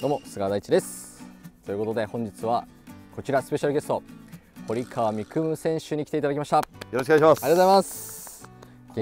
どうも菅大地ですということで本日はこちらスペシャルゲスト堀川未来選手に来ていただきましたよろしくお願いしますありがとうございます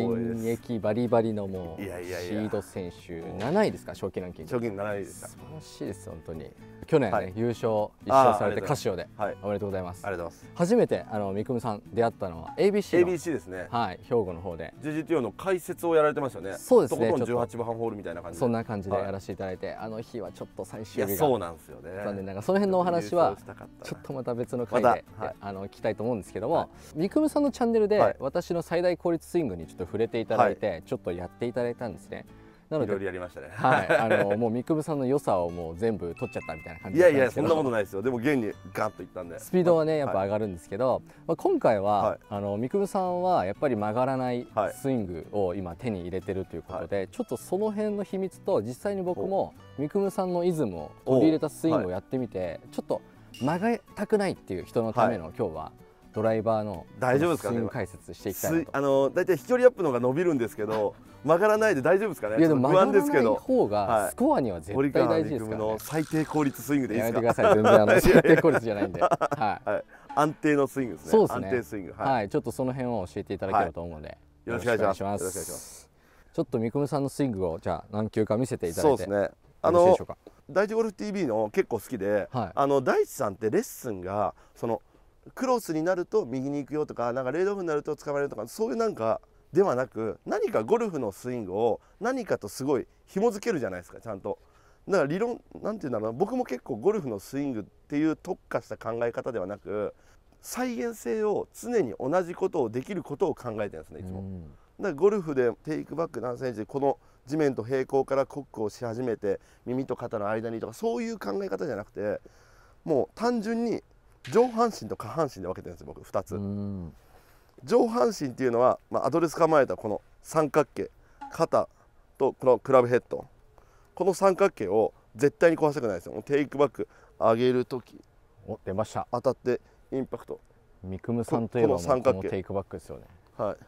現役バリバリのもうシード選手7位ですか賞金ランキング賞金7位ですた素晴らしいです本当に去年ね、はい、優勝一勝されてカシオで、はい、おめでとうございますありがとうございます初めてあの三雲さん出会ったのは ABC ABC ですねはい兵庫の方で JGTO の解説をやられてましたねそうですねとことん18番ホールみたいな感じそんな感じでやらせていただいて、はい、あの日はちょっと最終日がそうなんですよね残念ながらその辺のお話はちょっとまた別の回で、ま、はい、あの聞きたいと思うんですけども、三雲さんのチャンネルで、私の最大効率スイングにちょっとと触れていただいて、はい、ちょっとやっていただいたんですね。なので、ね、はい、あのもう三久保さんの良さをもう全部取っちゃったみたいな感じでいやいやそんなことないですよ。でも現にガッといったんで。スピードはねやっぱ上がるんですけど、はい、まあ今回は、はい、あの三久保さんはやっぱり曲がらないスイングを今手に入れてるということで、はい、ちょっとその辺の秘密と実際に僕も三久保さんのイズムを取り入れたスイングをやってみて、ちょっと曲がげたくないっていう人のための今日はドライバーの大丈夫ですか、解説していきたいあの大体飛距離アップのが伸びるんですけど曲がらないで大丈夫ですかねいやでも不安ですけど方がスコアには絶対大事ですから、ね、の最低効率スイングでいいですかやめてください全然あの 最低効率じゃないんではい、はい、安定のスイングですねそうですね安定スイング、はい、はい、ちょっとその辺を教えていただければと思うので、はい、よろしくお願いしますちょっと三雲さんのスイングをじゃあ何球か見せていただいてそうですねあの大地ゴルフ TV の結構好きで、はい、あの大地さんってレッスンがその「クロスになると右に行くよとかなんかレイドオフになると捕まえるとかそういうなんかではなく何かゴルフのスイングを何かとすごい紐付けるじゃないですかちゃんと。だから理論何て言うんだろう僕も結構ゴルフのスイングっていう特化した考え方ではなく再現性を常に同じことをできることを考えてるんですねいつも。だからゴルフでテイクバック何センチでこの地面と平行からコックをし始めて耳と肩の間にとかそういう考え方じゃなくてもう単純に上半身と下半身で分けてるんですよ僕2つ上半身っていうのは、まあ、アドレス構えたこの三角形肩とこのクラブヘッドこの三角形を絶対に壊したくないですよテイクバック上げる時お出ました当たってインパクト三雲さんといえばこのテイクバックですよねはい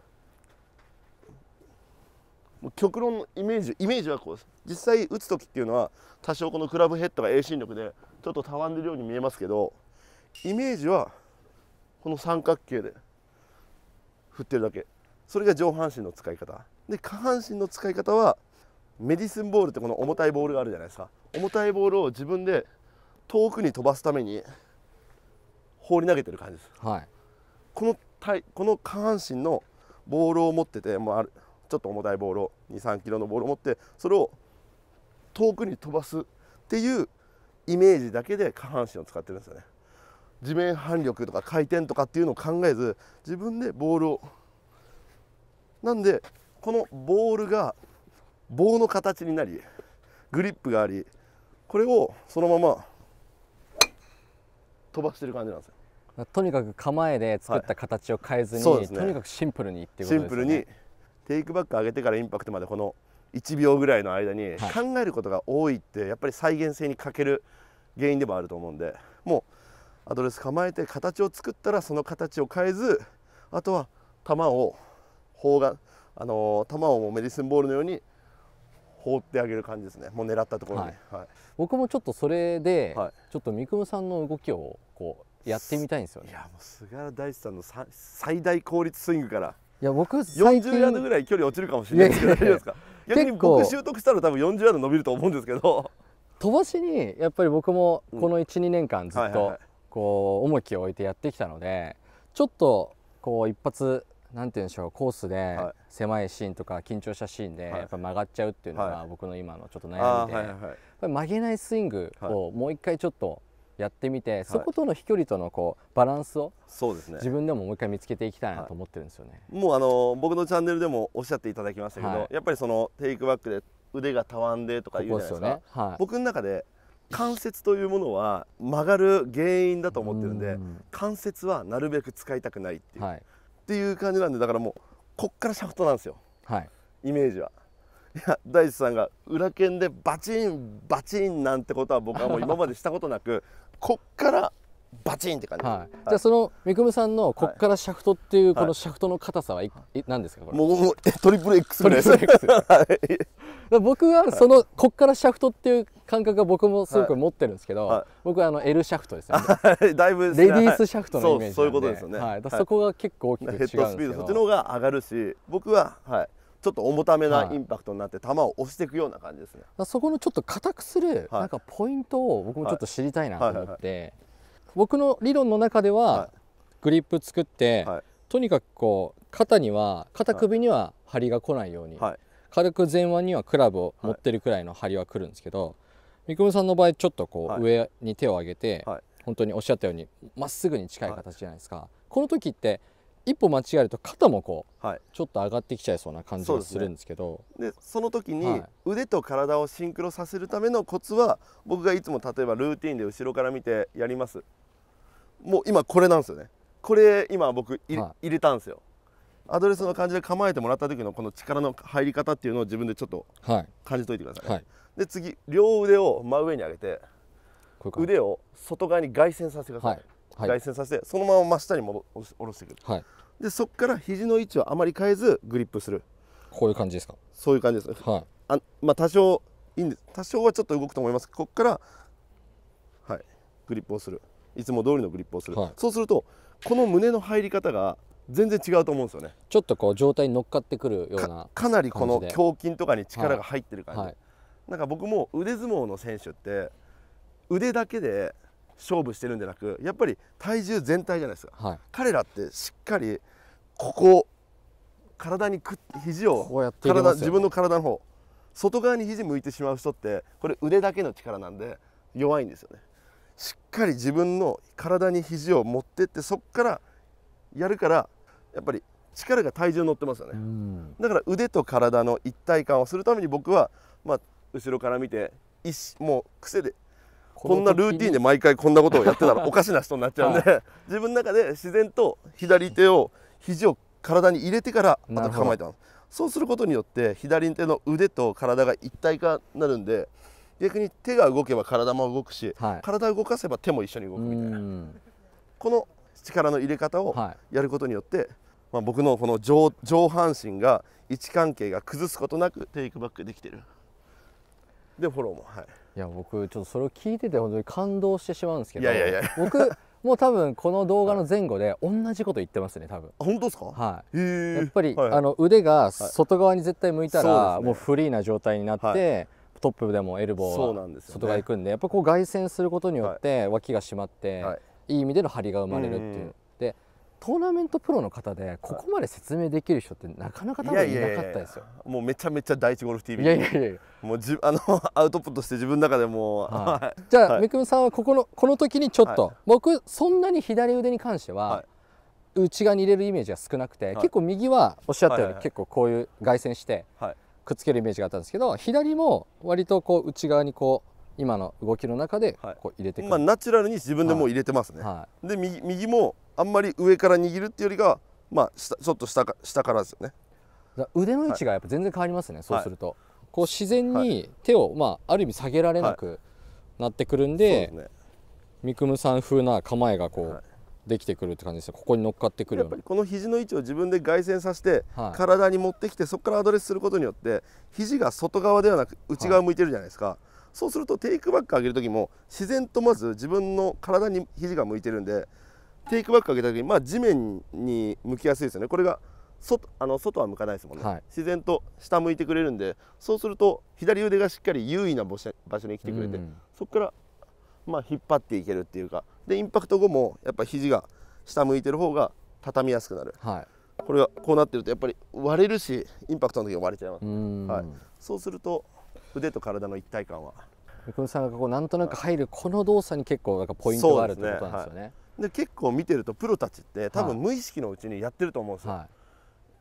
極論のイメージイメージはこうです実際打つ時っていうのは多少このクラブヘッドが遠心力でちょっとたわんでるように見えますけどイメージはこの三角形で振ってるだけそれが上半身の使い方で下半身の使い方はメディスンボールってこの重たいボールがあるじゃないですか重たいボールを自分で遠くに飛ばすために放り投げてる感じです、はい、このこの下半身のボールを持っててもうあるちょっと重たいボールを2 3キロのボールを持ってそれを遠くに飛ばすっていうイメージだけで下半身を使ってるんですよね地面反力とか回転とかっていうのを考えず自分でボールをなんでこのボールが棒の形になりグリップがありこれをそのまま飛ばしてる感じなんですよとにかく構えで作った形を変えずに、はいね、とにかくシンプルにっていうことですねシンプルにテイクバック上げてからインパクトまでこの1秒ぐらいの間に考えることが多いってやっぱり再現性に欠ける原因でもあると思うんでもうアドレス構えて形を作ったらその形を変えずあとは球を砲が、あのー、球をメディスンボールのように放ってあげる感じですねもう狙ったところに、はいはい、僕もちょっとそれで、はい、ちょっと三雲さんの動きをこうやってみたいんですよねいやもう菅原大地さんの最大効率スイングからいや僕40ヤードぐらい距離落ちるかもしれないですけど逆に 僕習得したら多分40ヤード伸びると思うんですけど飛ばしにやっぱり僕もこの12、うん、年間ずっとこう重きを置いてやってきたのでちょっとこう一発なんて言うんでしょうコースで狭いシーンとか緊張したシーンでやっぱ曲がっちゃうっていうのが僕の今のちょっと悩みで、やっぱり曲げないスイングをもう一回ちょっとやってみて、そことの飛距離とのこうバランスをそうですね自分でももう一回見つけていきたいなと思ってるんですよね、はい、もうあの僕のチャンネルでもおっしゃっていただきましたけど、はい、やっぱりそのテイクバックで腕がたわんでとか言うじゃないですか、ねはい、僕の中で関節というものは曲がる原因だと思ってるんで関節はなるべく使いたくないっていう、はい、っていう感じなんでだからもうこっからシャフトなんですよ、はい、イメージは。いや大地さんが裏剣でバチンバチンなんてことは僕はもう今までしたことなくこっからバチンって感じ、はい、じゃあその三雲さんのこっからシャフトっていうこのシャフトの硬さはい何ですかこれもうもうトリプル X ぐらい ですトリプル僕はそのこっからシャフトっていう感覚が僕もすごく持ってるんですけど、はい、僕はあの L シャフトですね だいぶ、ね、レディースシャフトのイメージそういうことですよね、はい、そこが結構大きく違うんですけどヘッドスピードそっちの方が上がるし僕は、はい、ちょっと重ためなインパクトになって、球を押していくような感じですね、そこのちょっと硬くする、なんかポイントを僕もちょっと知りたいなと思って、僕の理論の中ではグリップ作って、はい、とにかくこう肩には肩首には張りが来ないように、はい、軽く前腕にはクラブを持ってるくらいの張りは来るんですけど、はい、三雲さんの場合ちょっとこう、上に手を上げて、本当におっしゃったようにまっすぐに近い形じゃないですか、この時って一歩間違えると肩もこう、はい、ちょっと上がってきちゃいそうな感じがするんですけどそで、ね、その時に腕と体をシンクロさせるためのコツは僕がいつも例えばルーティンで後ろから見てやりますもう今これなんですよねこれ今僕い、入れたんですよアドレスの感じで構えてもらった時のこの力の入り方っていうのを自分でちょっと感じといてください、ねはい、で次両腕を真上に上げて腕を外側に外旋させてください、はいはい、外旋させてそのまま真下に戻下ろしてくる、はい、でそこから肘の位置をあまり変えずグリップするこういう感じですかそういう感じです、はい、あまあ多少いいんです多少はちょっと動くと思いますここからはいグリップをするいつも通りのグリップをする、はい、そうするとこの胸の入り方が全然違うと思うんですよねちょっとこう状態に乗っかってくるようなかなりこの胸筋とかに力が入ってる感じ、はいはい、なんか僕も腕相撲の選手って腕だけで勝負してるんじゃなくやっぱり体重全体じゃないですか、はい、彼らってしっかりここ体にく肘をこうやって、ね、自分の体の方外側に肘向いてしまう人ってこれ腕だけの力なんで弱いんですよねしっかり自分の体に肘を持ってってそこからやるからやっぱり力が体重乗ってますよね、うん、だから腕と体の一体感をするために僕は、まあ、後ろから見てもう癖でこんなルーティンで毎回こんなことをやってたらおかしな人になっちゃうんではい、自分の中で自然と左手を肘を体に入れてからまた構えてますそうすることによって左手の腕と体が一体化になるんで逆に手が動けば体も動くし、はい、体を動かせば手も一緒に動くみたいなこの力の入れ方をやることによって、はい、まあ、僕のこの上上半身が位置関係が崩すことなくテイクバックできてるでフォローもはいいや僕ちょっとそれを聞いてて本当に感動してしまうんですけどいやいやいや僕もう多分この動画の前後で同じこと言ってますね多分本当ですかはいやっぱり、はい、あの腕が外側に絶対向いたら、ね、もうフリーな状態になって、はい、トップでもエルボー外側行くんで、やっぱこう外旋することによって脇が締まって、い、い意味での張りが生まれるっていう。でトーナメントプロの方でここまで説明できる人ってなかなか多分いなかったですよもうめちゃめちゃ第一ゴルフ TV いやいやいやもうじあの アウトプットして自分の中でも、はい、じゃあ、はい、めくみさんはここのこの時にちょっと、はい、僕そんなに左腕に関しては、はい、内側に入れるイメージが少なくて、結構右はおっしゃったように、結構こういう凱旋して、はいくっつけるイメージがあったんですけど左も割とこう内側にこう今の動きの中でこう入れて、はい、まあ、ナチュラルに自分でもう入れてますね、はい、で右右もあんまり上から握るっていうよりが、まあ、下ちょっと下か下からですよね腕の位置がやっぱ全然変わりますね、はい、そうすると、こう自然に手を、まあ、ある意味下げられなくなってくるんで,、はいでね、三雲さん風な構えがこう、できてくるって感じですここに乗っかってくるやっぱりこの肘の位置を自分で外旋させて、はい、体に持ってきてそこからアドレスすることによって肘が外側ではなく内側向いてるじゃないですか、はい、そうするとテイクバック上げる時も自然とまず自分の体に肘が向いてるんでテイクバック上げた時に、まあ、地面に向きやすいですよねこれが外あの外は向かないですもんね、はい、自然と下向いてくれるんでそうすると左腕がしっかり優位な場所に来てくれて、うん、そこから、まあ、引っ張っていけるっていうかでインパクト後もやっぱ肘が下向いてる方が畳みやすくなる、はい、これがこうなってるとやっぱり割れるしインパクトの時は割れちゃいます、はい、そうすると腕と体の一体感は久さんがこうなんとなく入るこの動作に結構なんかポイントがあるってことなんですよね。はい、結構見てるとプロたちって多分無意識のうちにやってると思うんですよ。は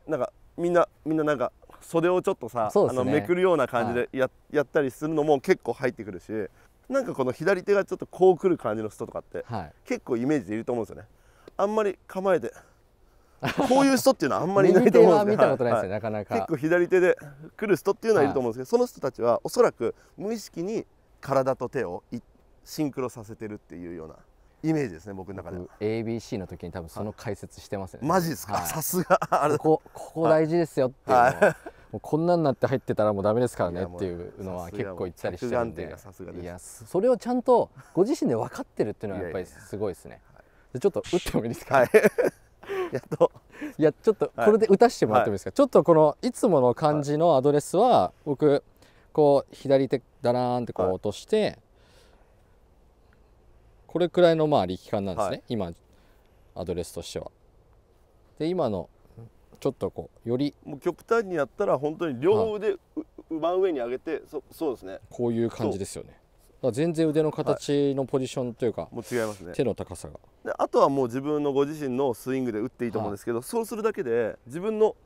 い、なんかみんなみんななんか袖をちょっとさ、ね、あのめくるような感じでや,、やったりするのも結構入ってくるし。なんかこの左手がちょっとこうくる感じの人とかって、はい、結構イメージでいると思うんですよねあんまり構えて こういう人っていうのはあんまりいないと思うんですよ、ねなか結構左手で来る人っていうのはいると思うんですけど、その人たちはおそらく無意識に体と手をシンクロさせてるっていうようなイメージですね僕の中では ABC の時に多分その解説してますね、マジですか、さすがここここ大事ですよっていうのを、もうこんなんなって入ってたらもうダメですからねっていうのは結構言ったりしてるんでいやそれをちゃんとご自身で分かってるっていうのはやっぱりすごいですねちょっと打ってもいいですか、はい、やっといやちょっとこれで打たしてもらってもいいですか、はい、ちょっとこのいつもの感じのアドレスは僕こう左手だらーんってこう落として、はい、これくらいのまあ力感なんですね、今アドレスとしては。で今のちょっとこうよりもう極端にやったら本当に両腕、はい、真上に上げてそそうですねこういう感じですよね全然腕の形のポジションというか、はい、もう違いますね手の高さがであとはもう自分のご自身のスイングで打っていいと思うんですけど、はい、そうするだけで自分の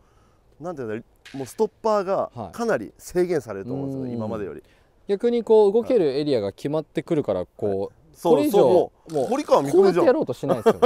なんていうんだろうもうストッパーがかなり制限されると思うんですよ、ね、今までより逆にこう動けるエリアが決まってくるからこう、はい、これ以上もう堀川見込みじゃんこうやってやろうとしないですよね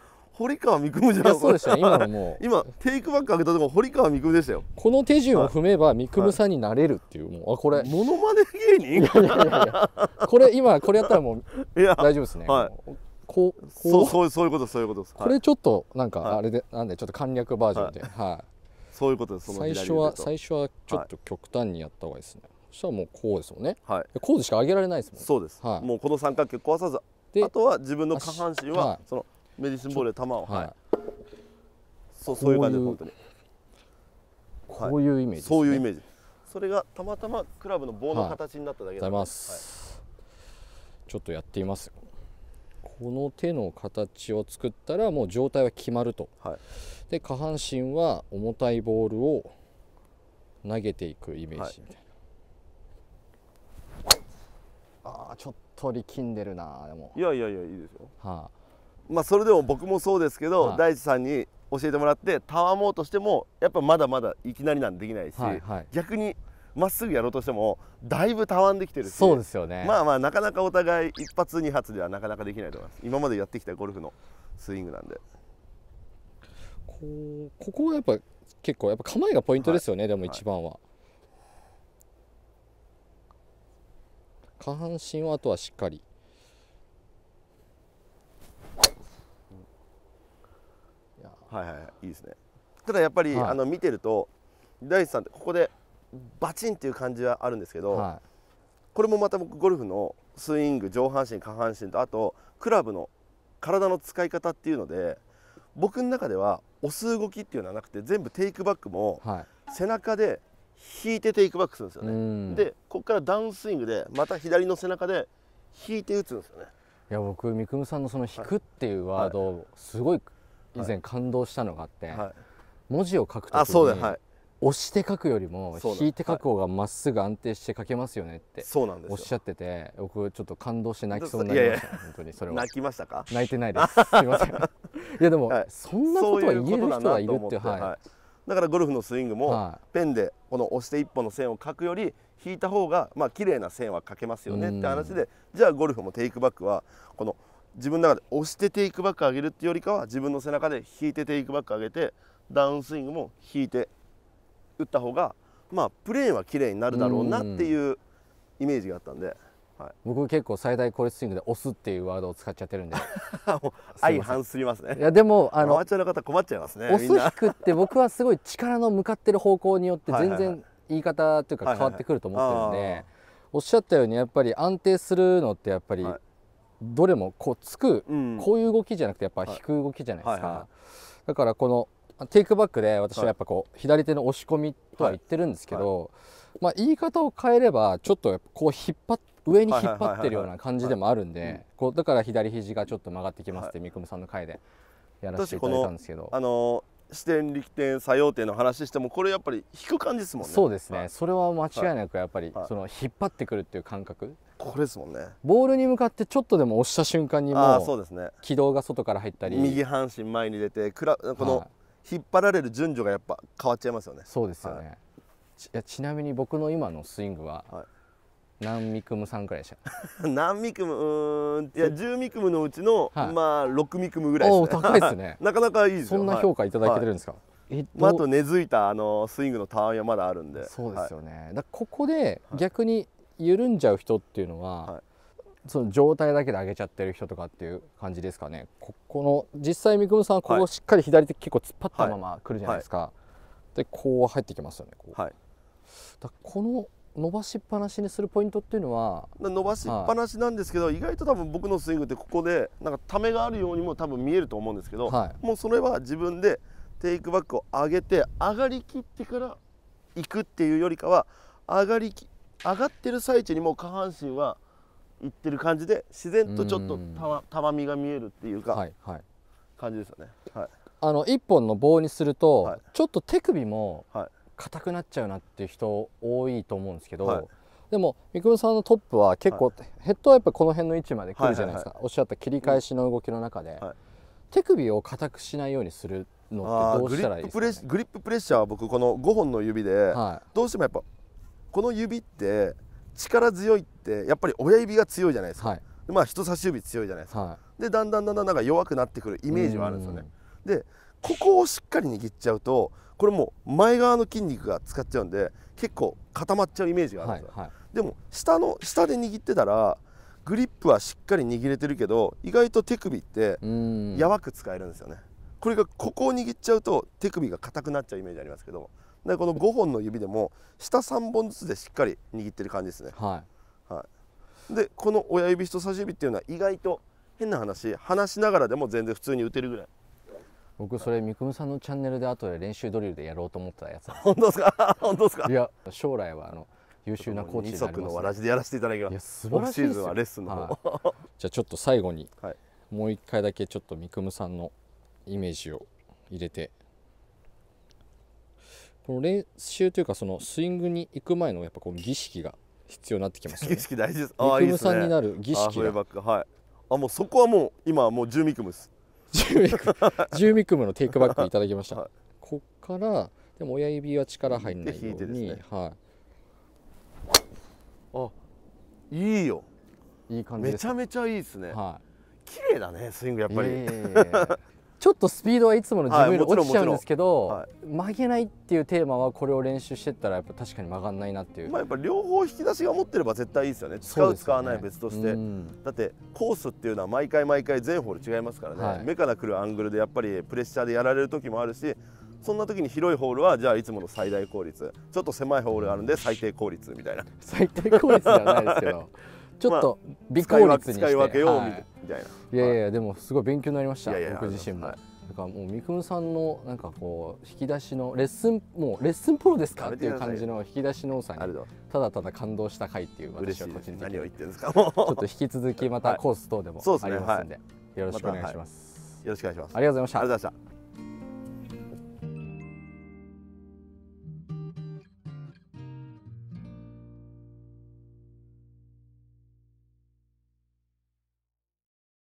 堀川未来じゃないそうでした今のもう 今テイクバック上げたとこ堀川未来でしたよこの手順を踏めば未来さんになれるっていう、はい、もうあこれモノマネ芸人いやいやいやこれ今これやったらもう大丈夫ですねはいこうそうそうそういうことそういうことです、これちょっとなんかあれで、はい、なんでちょっと簡略バージョンではいそういうことです最初は最初はちょっと極端にやった方がいいですね、そしたらもうこうですよね、はい、こうでしか上げられないですもんそうです、はい、もうこの三角形壊さずであとは自分の下半身は、そのメディスンボールで球をはいそうそういう感じでにはいこういうイメージですねそういうイメージそれがたまたまクラブの棒の形になっただけございます、ちょっとやってみますこの手の形を作ったらもう状態は決まるとはいで下半身は重たいボールを投げていくイメージみたいな、ああーちょっと力んでるなでもいやいやいやいいですよはあまあ、それでも僕もそうですけど、はい、大地さんに教えてもらってたわもうとしてもやっぱまだまだいきなりなんでできないし、はいはい、逆にまっすぐやろうとしてもだいぶたわんできてるしそうですよねまあまあなかなかお互い一発二発ではなかなかできないと思います今までやってきたゴルフのスイングなんでこここやっぱ結構やっぱ構えがポイントですよね、はい、でも一番は、はい、下半身はあとはしっかりはいはいいいですねただやっぱり、はい、あの見てると大地さんってここでバチンっていう感じはあるんですけど、はい、これもまた僕ゴルフのスイング上半身下半身とあとクラブの体の使い方っていうので僕の中では押す動きっていうのはなくて全部テイクバックも背中で引いてテイクバックするんですよね、はい、でここからダウンスイングでまた左の背中で引いて打つんですよねいや僕三雲さんのその「引く」っていうワード、すごい以前感動したのがあって、はい、文字を書くときに、はい、押して書くよりも引いて書く方がまっすぐ安定して書けますよねっておっしゃってて僕ちょっと感動して泣きそうになりました、ね、いやいや本当にそれは 泣きましたか泣いてないですすいません いやでも、はい、そんなことは言える人はいるってはいだからゴルフのスイングもペンでこの押して一本の線を書くより引いた方がまあ綺麗な線は書けますよねって話でじゃあゴルフもテイクバックはこの自分の中で押してテイクバック上げるっていうよりかは自分の背中で引いてテイクバック上げてダウンスイングも引いて打った方がまあプレーンは綺麗になるだろうなっていうイメージがあったんで、はい、僕結構最大効率スイングで押すっていうワードを使っちゃってるんで 相反すりますねいやでもあのアマチュアの方困っちゃいますね押す引くって僕はすごい力の向かってる方向によって全然言い方というか変わってくると思ってるんで、はいはいはい、おっしゃったようにやっぱり安定するのってやっぱり、はいどれもこうつく、うん、こういう動きじゃなくてやっぱ引く動きじゃないですか、はいはいはい、だからこのテイクバックで私はやっぱこう左手の押し込みとは言ってるんですけど、はいはい、まあ、言い方を変えればちょっとこう引っ張っ上に引っ張ってるような感じでもあるんで、こうだから左肘がちょっと曲がってきますって三雲、さんの回でやらせていただいたんですけど。あの視点力点作用点の話してもこれやっぱり引く感じですもんねそうですね、はい、それは間違いなくやっぱり、はい、その引っ張ってくるっていう感覚これですもんねボールに向かってちょっとでも押した瞬間にもあそうです、ね、軌道が外から入ったり右半身前に出てくらこの、引っ張られる順序がやっぱ変わっちゃいますよねそうですよね、はい、ちちなみに僕の今のスイングは、はい何ミクムさんくらいでした 何ミクムうんいや10ミクムのうちの、はい、まあ6ミクムぐらいですね高いですね なかなかいいですそんな評価いただけてるんですか、はいはい、まあ、あと根付いたあのスイングのターンはまだあるんでそうですよね、だここで逆に緩んじゃう人っていうのは、はい、その状態だけで上げちゃってる人とかっていう感じですかねここの実際三雲さんここしっかり左手結構突っ張ったまま来るじゃないですか、はい、でこう入ってきますよねこう、はい、だこの伸ばしっぱなしにするポイントっていうのは伸ばしっぱなしなんですけど、はい、意外と多分僕のスイングってここでなんかためがあるようにも多分見えると思うんですけど、はい、もうそれは自分でテイクバックを上げて上がりきってから行くっていうよりかは上がりき上がってる最中にもう下半身は行ってる感じで自然とちょっとたま、たまみが見えるっていうか、はいはい、感じですよね、はい、あの1本の棒にすると、はい、ちょっと手首も硬くなっちゃうなっていう人多いと思うんですけど、はい、でも三雲さんのトップは結構、ヘッドはやっぱこの辺の位置まで来るじゃないですか、おっしゃった切り返しの動きの中で、手首を硬くしないようにするのってどうしたらいいですか、ね、グリッププレッシャーは僕この5本の指で、どうしてもやっぱこの指って力強いってやっぱり親指が強いじゃないですか、はい、まあ人差し指強いじゃないですか、はい、でだんだんだんだんなんか弱くなってくるイメージはあるんですよねでここをしっかり握っちゃうとこれも前側の筋肉が使っちゃうんで結構固まっちゃうイメージがあるんですよ、はいはい、でも下の下で握ってたらグリップはしっかり握れてるけど意外と手首ってやわく使えるんですよねこれがここを握っちゃうと手首が硬くなっちゃうイメージありますけどでこの5本の指でも下3本ずつでしっかり握ってる感じですね、はい、はい、でこの親指人差し指っていうのは意外と変な話話しながらでも全然普通に打てるぐらい僕それ三雲さんのチャンネルで後で練習ドリルでやろうと思ったやつ 本当ですか 本当ですかいや将来はあの優秀なコーチになります、ね、足のわらじでやらせていただきますオフシーズンはレッスンの方、はい、じゃあちょっと最後に、はい、もう一回だけちょっと三雲さんのイメージを入れてこの練習というかそのスイングに行く前のやっぱこう儀式が必要になってきますよね。儀式大事です。ああ、いいですね。さんになる儀式が。あ、はい。あ、もうそこはもう今はもう十ミクムです。十ミク、十ミクムのテイクバックいただきました。はい、こっからでも親指は力入んないように、ね、はい。あ、いいよ。いい感じめちゃめちゃいいですね。はい。綺麗だねスイングやっぱり。えーちょっとスピードはいつもの自分より落ちちゃうんですけど、はい、曲げないっていうテーマはこれを練習してったらやっぱ確かに曲がんないなっていう、まあ、やっぱ両方引き出しが持ってれば絶対いいですよね使う、使わない別として、だってコースっていうのは毎回毎回全ホール違いますからね、はい、目からくるアングルでやっぱりプレッシャーでやられる時もあるしそんな時に広いホールはじゃあいつもの最大効率ちょっと狭いホールがあるんで最低効率みたいな 最低効率ではないですけどちょっと微効率にして、まあ、使い分けようみたいな、はい、いやいやでもすごい勉強になりました僕自身も、はいだからもうみくむさんのなんかこう引き出しのレッスンもうレッスンプロですかっていう感じの引き出しの多さにただただ感動した回っていう私は個人的に何を言ってるんですかちょっと引き続きまたコース等でもありますんで、よろしくお願いします、よろしくお願いしますありがとうございましたありがとうございました